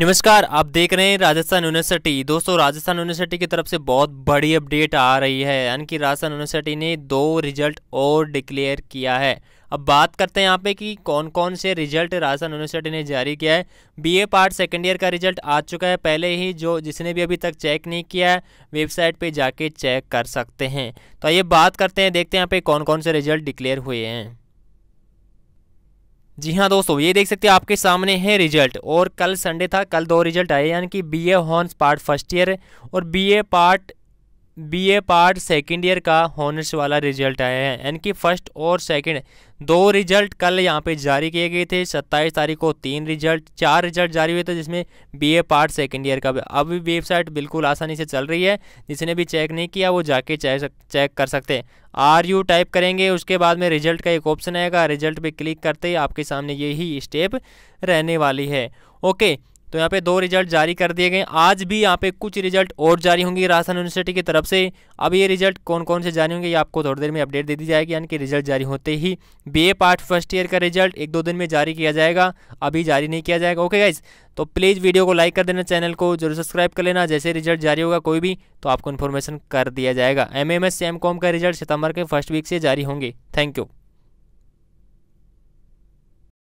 नमस्कार आप देख रहे हैं राजस्थान यूनिवर्सिटी दोस्तों राजस्थान यूनिवर्सिटी की तरफ से बहुत बड़ी अपडेट आ रही है यानी कि राजस्थान यूनिवर्सिटी ने दो रिजल्ट और डिक्लेयर किया है अब बात करते हैं यहाँ पे कि कौन कौन से रिजल्ट राजस्थान यूनिवर्सिटी ने जारी किया है बीए पार्ट सेकेंड ईयर का रिजल्ट आ चुका है पहले ही जो जिसने भी अभी तक चेक नहीं किया है वेबसाइट पर जाके चेक कर सकते हैं तो आइए बात करते हैं देखते हैं यहाँ पे कौन कौन से रिजल्ट डिक्लेयर हुए हैं जी हाँ दोस्तों ये देख सकते हो आपके सामने है रिजल्ट और कल संडे था कल दो रिजल्ट आए यानी कि बी ए हॉर्न्स पार्ट फर्स्ट ईयर और B A part BA part second year का होनर्स वाला रिजल्ट आया है यानी कि फर्स्ट और सेकंड दो रिजल्ट कल यहाँ पे जारी किए गए थे 27 तारीख को तीन रिजल्ट चार रिजल्ट जारी हुए थे जिसमें बीए पार्ट सेकंड ईयर का अब भी वेबसाइट बिल्कुल आसानी से चल रही है जिसने भी चेक नहीं किया वो जाके चेक चेक कर सकते हैं आर यू टाइप करेंगे उसके बाद में रिजल्ट का एक ऑप्शन आएगा रिजल्ट पर क्लिक करते ही आपके सामने यही स्टेप रहने वाली है ओके तो यहाँ पे दो रिजल्ट जारी कर दिए गए आज भी यहाँ पे कुछ रिजल्ट और जारी होंगे राजस्थान यूनिवर्सिटी की तरफ से अब ये रिजल्ट कौन कौन से जारी होंगे ये आपको थोड़ी देर में अपडेट दे दी जाएगी यानी कि रिजल्ट जारी होते ही बीए पार्ट फर्स्ट ईयर का रिजल्ट एक दो दिन में जारी किया जाएगा अभी जारी नहीं किया जाएगा ओके गाइज तो प्लीज़ वीडियो को लाइक कर देना चैनल को जरूर सब्सक्राइब कर लेना जैसे रिजल्ट जारी होगा कोई भी तो आपको इन्फॉर्मेशन कर दिया जाएगा M M S M com का रिजल्ट सितंबर के फर्स्ट वीक से जारी होंगे थैंक यू